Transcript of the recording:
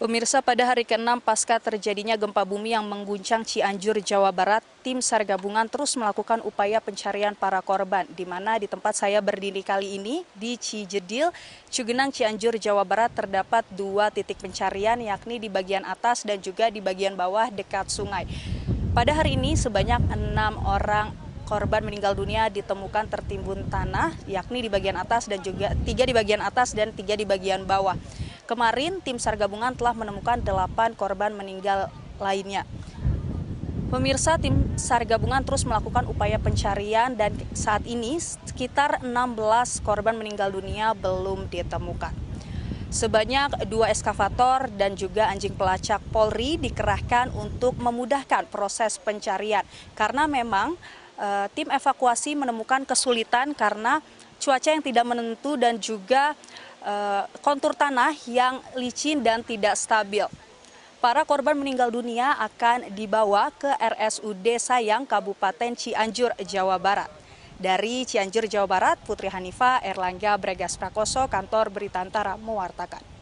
Pemirsa pada hari ke-6 pasca terjadinya gempa bumi yang mengguncang Cianjur, Jawa Barat, tim SAR gabungan terus melakukan upaya pencarian para korban, di mana di tempat saya berdiri kali ini, di Cijedil, Cugenang, Cianjur, Jawa Barat, terdapat dua titik pencarian, yakni di bagian atas dan juga di bagian bawah dekat sungai. Pada hari ini sebanyak enam orang korban meninggal dunia ditemukan tertimbun tanah, yakni di bagian atas dan juga tiga di bagian atas dan tiga di bagian bawah. Kemarin tim SAR gabungan telah menemukan delapan korban meninggal lainnya. Pemirsa tim SAR gabungan terus melakukan upaya pencarian dan saat ini sekitar 16 korban meninggal dunia belum ditemukan. Sebanyak dua eskavator dan juga anjing pelacak Polri dikerahkan untuk memudahkan proses pencarian karena memang e, tim evakuasi menemukan kesulitan karena cuaca yang tidak menentu dan juga Eh, kontur tanah yang licin dan tidak stabil. Para korban meninggal dunia akan dibawa ke RSUD Sayang Kabupaten Cianjur, Jawa Barat. Dari Cianjur, Jawa Barat, Putri Hanifa, Erlangga Bregas Prakoso, Kantor Berita Antara, mewartakan.